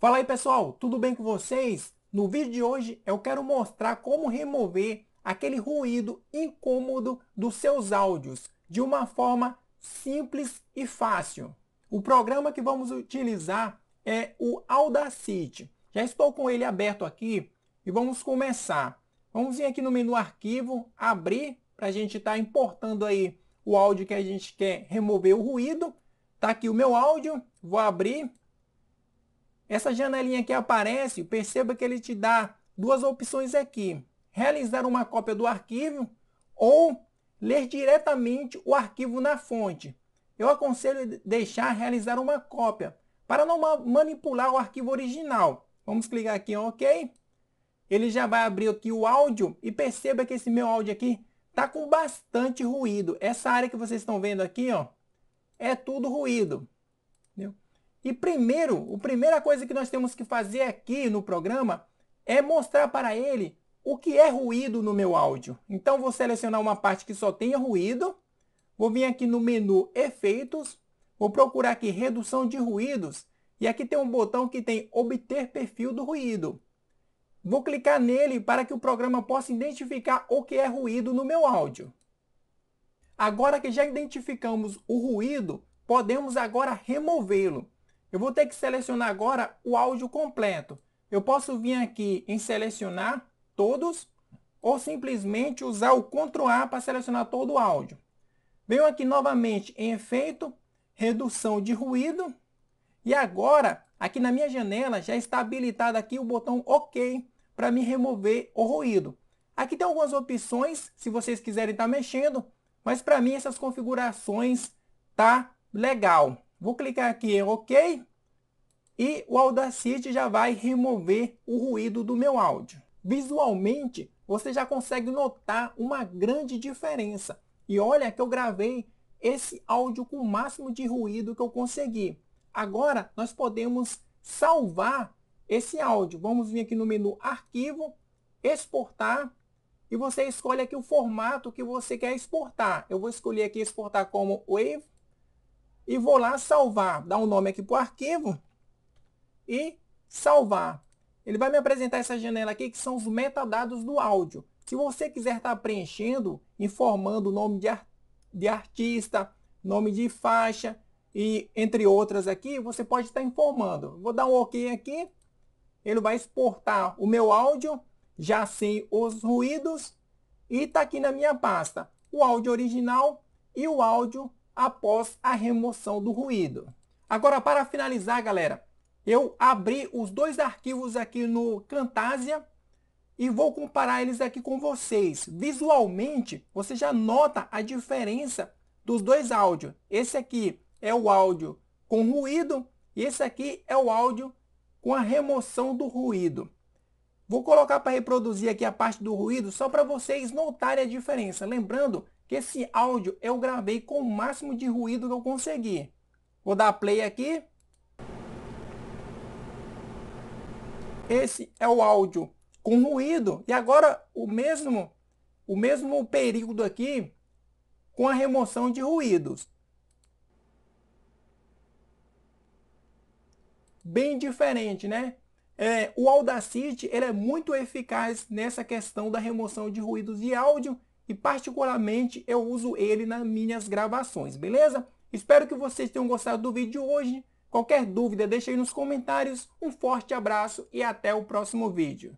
Fala aí pessoal, tudo bem com vocês? No vídeo de hoje eu quero mostrar como remover aquele ruído incômodo dos seus áudios de uma forma simples e fácil. O programa que vamos utilizar é o Audacity. Já estou com ele aberto aqui e vamos começar. Vamos vir aqui no menu arquivo, abrir, para a gente estar tá importando aí o áudio que a gente quer remover o ruído. Tá aqui o meu áudio, vou abrir essa janelinha que aparece, perceba que ele te dá duas opções aqui. Realizar uma cópia do arquivo ou ler diretamente o arquivo na fonte. Eu aconselho deixar realizar uma cópia para não manipular o arquivo original. Vamos clicar aqui em OK. Ele já vai abrir aqui o áudio e perceba que esse meu áudio aqui tá com bastante ruído. Essa área que vocês estão vendo aqui, ó, é tudo ruído. Entendeu? E primeiro, a primeira coisa que nós temos que fazer aqui no programa é mostrar para ele o que é ruído no meu áudio. Então, vou selecionar uma parte que só tenha ruído. Vou vir aqui no menu Efeitos. Vou procurar aqui Redução de Ruídos. E aqui tem um botão que tem Obter Perfil do Ruído. Vou clicar nele para que o programa possa identificar o que é ruído no meu áudio. Agora que já identificamos o ruído, podemos agora removê-lo. Eu vou ter que selecionar agora o áudio completo. Eu posso vir aqui em selecionar todos ou simplesmente usar o Ctrl A para selecionar todo o áudio. Venho aqui novamente em efeito, redução de ruído e agora aqui na minha janela já está habilitado aqui o botão OK para me remover o ruído. Aqui tem algumas opções se vocês quiserem estar tá mexendo, mas para mim essas configurações tá legal. Vou clicar aqui em OK e o Audacity já vai remover o ruído do meu áudio. Visualmente, você já consegue notar uma grande diferença. E olha que eu gravei esse áudio com o máximo de ruído que eu consegui. Agora, nós podemos salvar esse áudio. Vamos vir aqui no menu Arquivo, Exportar, e você escolhe aqui o formato que você quer exportar. Eu vou escolher aqui exportar como Wave, e vou lá salvar, dar um nome aqui para o arquivo e salvar. Ele vai me apresentar essa janela aqui que são os metadados do áudio. Se você quiser estar tá preenchendo, informando o nome de, ar de artista, nome de faixa e entre outras aqui, você pode estar tá informando. Vou dar um OK aqui, ele vai exportar o meu áudio, já sem os ruídos, e está aqui na minha pasta o áudio original e o áudio após a remoção do ruído. Agora, para finalizar, galera, eu abri os dois arquivos aqui no Camtasia e vou comparar eles aqui com vocês. Visualmente, você já nota a diferença dos dois áudios. Esse aqui é o áudio com ruído e esse aqui é o áudio com a remoção do ruído. Vou colocar para reproduzir aqui a parte do ruído só para vocês notarem a diferença. Lembrando que esse áudio eu gravei com o máximo de ruído que eu consegui. Vou dar play aqui. Esse é o áudio com ruído. E agora o mesmo, o mesmo período aqui com a remoção de ruídos. Bem diferente, né? É, o Audacity ele é muito eficaz nessa questão da remoção de ruídos de áudio e particularmente eu uso ele nas minhas gravações, beleza? Espero que vocês tenham gostado do vídeo de hoje. Qualquer dúvida deixe aí nos comentários. Um forte abraço e até o próximo vídeo.